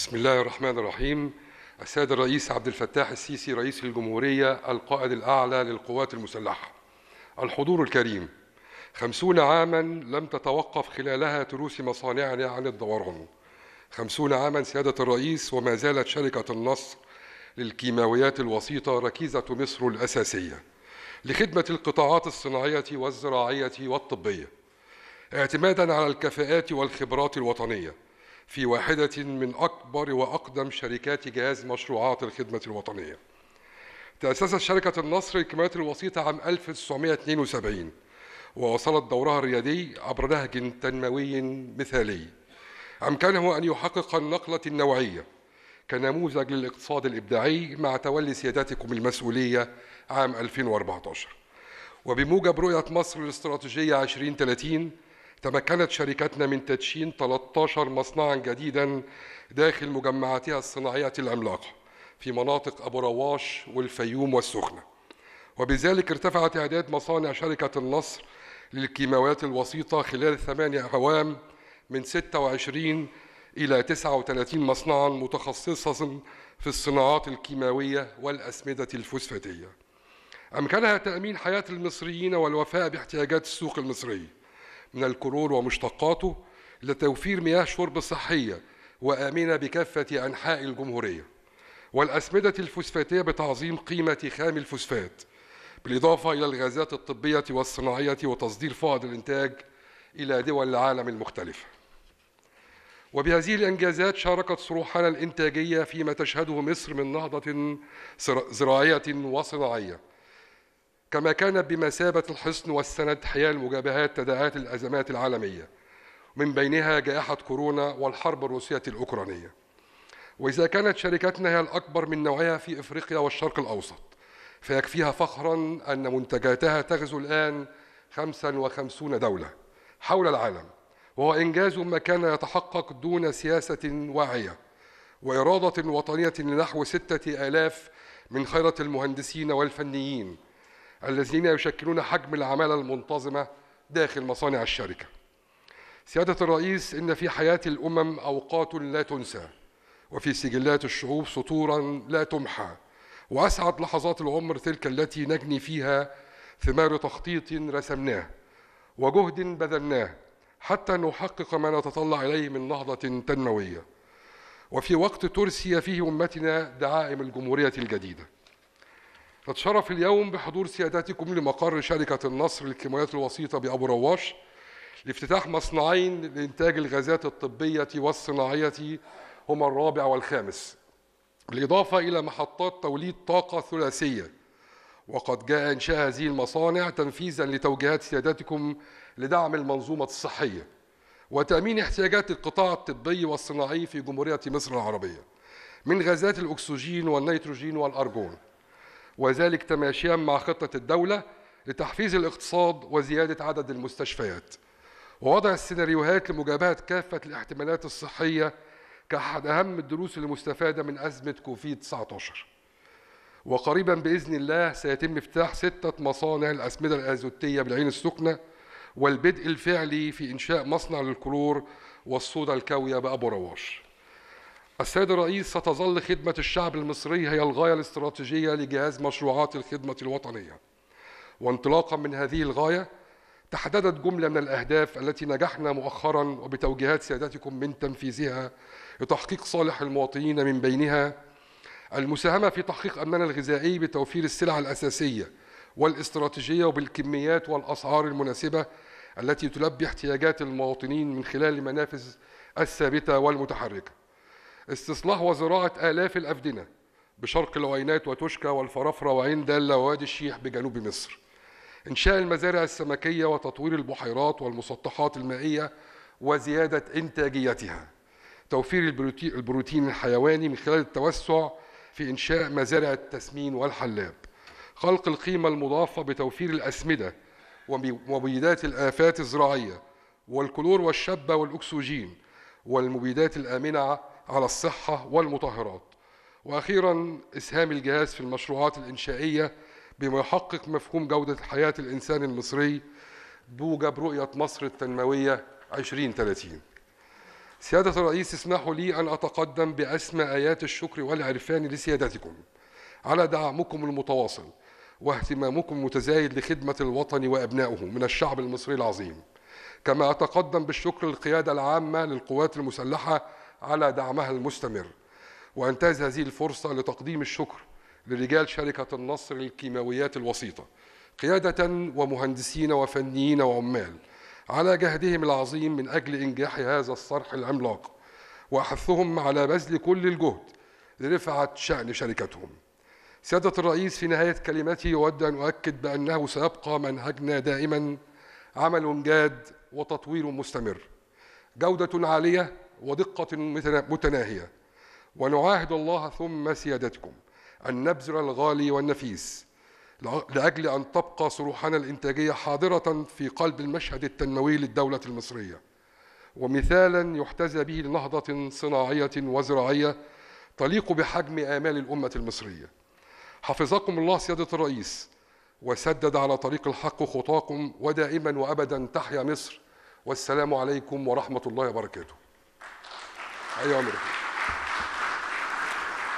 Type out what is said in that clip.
بسم الله الرحمن الرحيم السيد الرئيس عبد الفتاح السيسي رئيس الجمهورية القائد الأعلى للقوات المسلحة الحضور الكريم خمسون عاما لم تتوقف خلالها تروس مصانعنا عن الدوران خمسون عاما سيادة الرئيس وما زالت شركة النصر للكيماويات الوسيطة ركيزة مصر الأساسية لخدمة القطاعات الصناعية والزراعية والطبية اعتمادا على الكفاءات والخبرات الوطنيه في واحدة من أكبر وأقدم شركات جهاز مشروعات الخدمة الوطنية تأسست شركة النصر للكمالات الوسيطة عام 1972 وواصلت دورها الريادي عبر نهج تنموي مثالي أمكنه أن يحقق النقلة النوعية كنموذج للاقتصاد الإبداعي مع تولي سيادتكم المسؤولية عام 2014 وبموجب رؤية مصر الاستراتيجية 2030 تمكنت شركتنا من تدشين 13 مصنعا جديدا داخل مجمعاتها الصناعية العملاقة في مناطق أبو رواش والفيوم والسخنة وبذلك ارتفع تعداد مصانع شركة النصر للكيماويات الوسيطة خلال ثمانية أعوام من 26 إلى 39 مصنعا متخصصا في الصناعات الكيماوية والأسمدة الفوسفاتية أمكنها تأمين حياة المصريين والوفاء باحتياجات السوق المصري من الكرور ومشتقاته لتوفير مياه شرب صحية وآمنة بكافة أنحاء الجمهورية والأسمدة الفوسفاتية بتعظيم قيمة خام الفوسفات بالإضافة إلى الغازات الطبية والصناعية وتصدير فائض الإنتاج إلى دول العالم المختلفة وبهذه الإنجازات شاركت صروحنا الإنتاجية فيما تشهده مصر من نهضة زراعية وصناعية كما كان بمثابة الحصن والسند حيال مجابهات تداعيات الأزمات العالمية من بينها جائحة كورونا والحرب الروسية الأوكرانية وإذا كانت شركتنا هي الأكبر من نوعها في إفريقيا والشرق الأوسط فيكفيها فخرا أن منتجاتها تغزو الآن 55 دولة حول العالم وهو إنجاز ما كان يتحقق دون سياسة واعية وإرادة وطنية لنحو ستة آلاف من خيرة المهندسين والفنيين الذين يشكلون حجم العمالة المنتظمة داخل مصانع الشركة. سيادة الرئيس إن في حياة الأمم أوقات لا تنسى وفي سجلات الشعوب سطورا لا تمحى وأسعد لحظات العمر تلك التي نجني فيها ثمار تخطيط رسمناه وجهد بذلناه حتى نحقق ما نتطلع إليه من نهضة تنموية وفي وقت ترسي فيه أمتنا دعائم الجمهورية الجديدة نتشرف اليوم بحضور سيادتكم لمقر شركة النصر للكيماويات الوسيطة بأبو رواش لافتتاح مصنعين لإنتاج الغازات الطبية والصناعية هما الرابع والخامس بالإضافة إلى محطات توليد طاقة ثلاثية وقد جاء إنشاء هذه المصانع تنفيذا لتوجيهات سيادتكم لدعم المنظومة الصحية وتأمين احتياجات القطاع الطبي والصناعي في جمهورية مصر العربية من غازات الأكسجين والنيتروجين والأرجون وذلك تماشيا مع خطة الدولة لتحفيز الاقتصاد وزيادة عدد المستشفيات ووضع السيناريوهات لمجابهة كافة الاحتمالات الصحية كأحد أهم الدروس المستفادة من أزمة كوفيد 19 وقريبا بإذن الله سيتم افتتاح ستة مصانع الأسمدة الأزوتية بالعين السكنة والبدء الفعلي في إنشاء مصنع للكلور والصودا الكاوية بأبو رواش السيد الرئيس ستظل خدمة الشعب المصري هي الغاية الاستراتيجية لجهاز مشروعات الخدمة الوطنية وانطلاقا من هذه الغاية تحددت جملة من الأهداف التي نجحنا مؤخرا وبتوجيهات سيادتكم من تنفيذها لتحقيق صالح المواطنين من بينها المساهمة في تحقيق أمننا الغذائي بتوفير السلع الأساسية والاستراتيجية وبالكميات والأسعار المناسبة التي تلبي احتياجات المواطنين من خلال المنافذ الثابتة والمتحركة استصلاح وزراعة آلاف الأفدنة بشرق العينات وتشكى والفرافرة وعين دالة ووادي الشيح بجنوب مصر إنشاء المزارع السمكية وتطوير البحيرات والمسطحات المائية وزيادة إنتاجيتها توفير البروتين الحيواني من خلال التوسع في إنشاء مزارع التسمين والحلاب خلق القيمة المضافة بتوفير الأسمدة ومبيدات الآفات الزراعية والكلور والشبة والأكسجين والمبيدات الآمنة على الصحة والمطهرات وأخيرا إسهام الجهاز في المشروعات الإنشائية بما يحقق مفهوم جودة حياة الإنسان المصري بوجب رؤية مصر التنموية 2030 سيادة الرئيس اسمحوا لي أن أتقدم بأسمى آيات الشكر والعرفان لسيادتكم على دعمكم المتواصل واهتمامكم المتزايد لخدمة الوطن وأبنائه من الشعب المصري العظيم كما أتقدم بالشكر للقيادة العامة للقوات المسلحة على دعمها المستمر وانتهز هذه الفرصة لتقديم الشكر لرجال شركة النصر للكيماويات الوسيطة قيادة ومهندسين وفنيين وعمال على جهدهم العظيم من أجل إنجاح هذا الصرح العملاق وأحثهم على بذل كل الجهد لرفعة شأن شركتهم سيادة الرئيس في نهاية كلمتي أود أن أؤكد بأنه سيبقى منهجنا دائما عمل جاد وتطوير مستمر جودة عالية ودقة متناهية ونعاهد الله ثم سيادتكم أن نبذل الغالي والنفيس لأجل أن تبقى صروحنا الإنتاجية حاضرة في قلب المشهد التنموي للدولة المصرية ومثالا يحتذى به لنهضة صناعية وزراعية تليق بحجم آمال الأمة المصرية حفظكم الله سيادة الرئيس وسدد على طريق الحق خطاكم ودائما وأبدا تحيا مصر والسلام عليكم ورحمة الله وبركاته Aí, homem.